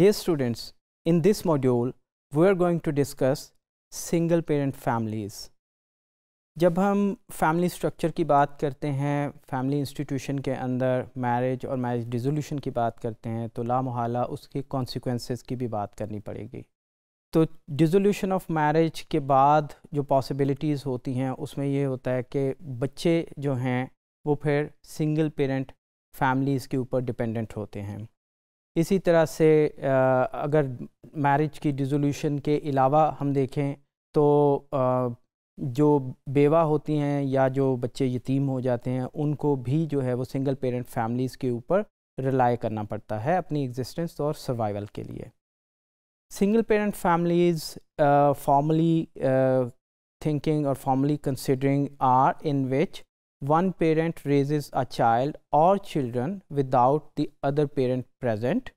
Dear students, in this module, we are going to discuss single parent families. जब हम family structure की बात करते हैं family institution के अंदर marriage और marriage dissolution की बात करते हैं तो लामहला उसके consequences की भी बात करनी पड़ेगी तो dissolution of marriage के बाद जो possibilities होती हैं उसमें ये होता है कि बच्चे जो हैं वो फिर single parent families के ऊपर dependent होते हैं इसी तरह से अगर मैरिज की डिजोल्यूशन के अलावा हम देखें तो जो बेवा होती हैं या जो बच्चे यतीम हो जाते हैं उनको भी जो है वो सिंगल पेरेंट फैमिलीज़ के ऊपर रिलाई करना पड़ता है अपनी एग्जिस्टेंस और सर्वाइवल के लिए single parent families formally thinking और formally considering are in which one parent raises a child or children without the other parent present.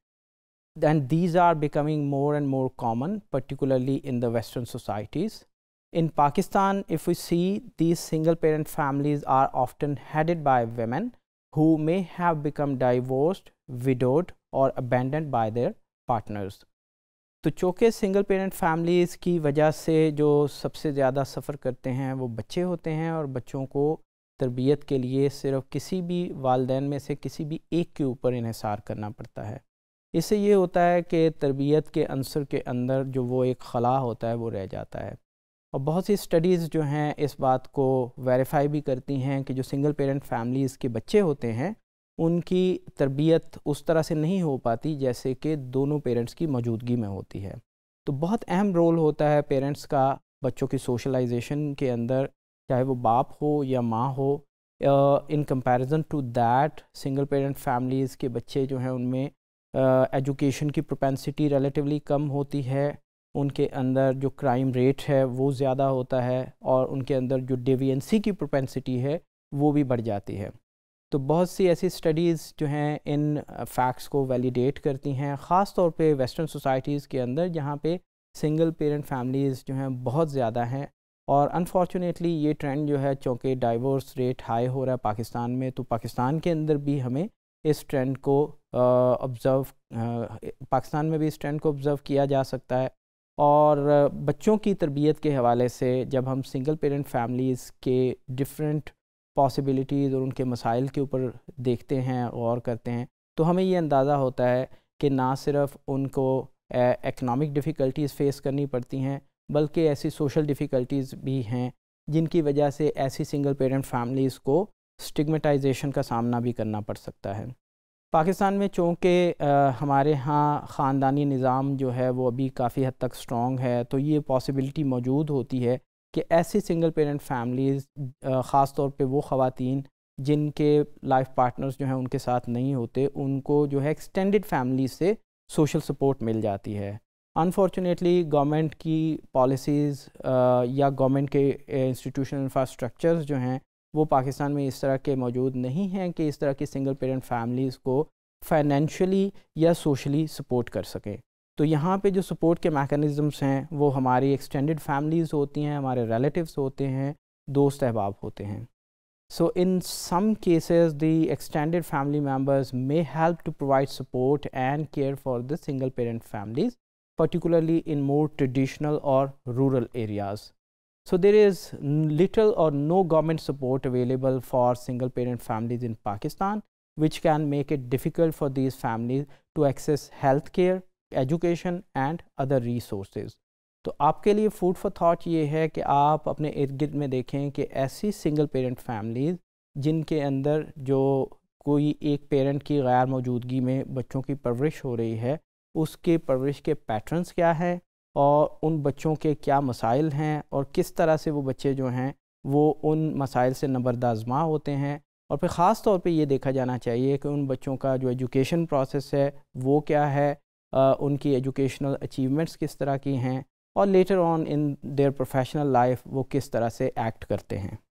And these are becoming more and more common, particularly in the Western societies. In Pakistan, if we see these single parent families are often headed by women who may have become divorced, widowed or abandoned by their partners. तो चौके single parent families की वजह से जो सबसे ज़्यादा सफ़र करते हैं वो बच्चे होते हैं और बच्चों को तरबियत के लिए सिर्फ किसी भी वालदेन में से किसी भी एक के ऊपर इहिसार करना पड़ता है इससे ये होता है कि तरबियत के अंसर के अंदर जो वो एक खला होता है वो रह जाता है और बहुत सी स्टडीज़ जो हैं इस बात को वेरीफाई भी करती हैं कि जो सिंगल पेरेंट फैमिलीज़ के बच्चे होते हैं उनकी तरबियत उस तरह से नहीं हो पाती जैसे कि दोनों पेरेंट्स की मौजूदगी में होती है तो बहुत अहम रोल होता है पेरेंट्स का बच्चों की सोशलाइजेशन के अंदर चाहे वो बाप हो या माँ हो in comparison to that single parent families के बच्चे जो हैं उनमें एजुकेशन uh, की प्रोपेंसिटी रिलेटिवली कम होती है उनके अंदर जो क्राइम रेट है वो ज़्यादा होता है और उनके अंदर जो डेवियंसी की प्रोपेंसिटी है वो भी बढ़ जाती है तो बहुत सी ऐसी स्टडीज़ जो हैं इन फैक्ट्स को वैलिडेट करती हैं ख़ास तौर पे वेस्टर्न सोसाइटीज़ के अंदर जहाँ पे सिंगल पेरेंट फैमिलीज़ जो हैं बहुत ज़्यादा हैं और अनफॉर्चुनेटली ये ट्रेंड जो है चूँकि डाइवोर्स रेट हाई हो रहा है पाकिस्तान में तो पाकिस्तान के अंदर भी हमें इस ट्रेंड को ऑब्ज़र्व पाकिस्तान में भी इस ट्रेंड को ऑब्ज़र्व किया जा सकता है और बच्चों की तरबियत के हवाले से जब हम सिंगल पेरेंट फैमिलीज़ के डिफरेंट पॉसिबिलिटीज़ और उनके मसाइल के ऊपर देखते हैं गौर करते हैं तो हमें ये अंदाज़ा होता है कि ना सिर्फ उनको इकनॉमिक डिफ़िकल्टीज़ फ़ेस करनी पड़ती हैं बल्कि ऐसी सोशल डिफ़िकल्टीज़ भी हैं जिनकी वजह से ऐसी सिंगल पेरेंट फैमिलीज़ को स्टिगमेटाइजेशन का सामना भी करना पड़ सकता है पाकिस्तान में चूँकि हमारे यहाँ ख़ानदानी निज़ाम जो है वो अभी काफ़ी हद तक स्ट्रॉन्ग है तो ये पॉसिबिलिटी मौजूद होती है कि ऐसी सिंगल पेरेंट फैमिलीज़ ख़ास तौर पे वो ख़वान जिनके लाइफ पार्टनर्स जो हैं उनके साथ नहीं होते उनको जो है एक्सटेंडेड फैमिली से सोशल सपोर्ट मिल जाती है अनफॉर्चुनेटली गवर्नमेंट की पॉलिसीज़ uh, या गवर्नमेंट के इंस्टीट्यूशनल uh, इंफ्रास्ट्रक्चर्स जो हैं वो पाकिस्तान में इस तरह के मौजूद नहीं हैं कि इस तरह की सिंगल पेरेंट फैमिलीज़ को फाइनेंशली या सोशली सपोर्ट कर सकें तो यहाँ पे जो सपोर्ट के मैकेनिज़म्स हैं वो हमारी एक्सटेंडेड फैमिलीज़ होती हैं हमारे रिलेटिव्स होते हैं दोस्त अहबाब होते हैं so in some cases the extended family members may help to provide support and care for the single parent families particularly in more traditional or rural areas. So there is little or no government support available for single parent families in Pakistan, which can make it difficult for these families to access health care, education and other resources. तो आपके लिए food for thought ये है कि आप अपने इर्द गिर्द में देखें कि ऐसी सिंगल पेरेंट फैमिलीज़ जिनके अंदर जो कोई एक पेरेंट की गैर मौजूदगी में बच्चों की परवरिश हो रही है उसके परवरिश के पैटर्न्स क्या है और उन बच्चों के क्या मसाइल हैं और किस तरह से वो बच्चे जो हैं वो उन मसाइल से नबरदाजमा होते हैं और फिर ख़ास तौर पे ये देखा जाना चाहिए कि उन बच्चों का जो एजुकेशन प्रोसेस है वो क्या है आ, उनकी एजुकेशनल अचीवमेंट्स किस तरह की हैं और later on in their professional life वो किस तरह से एक्ट करते हैं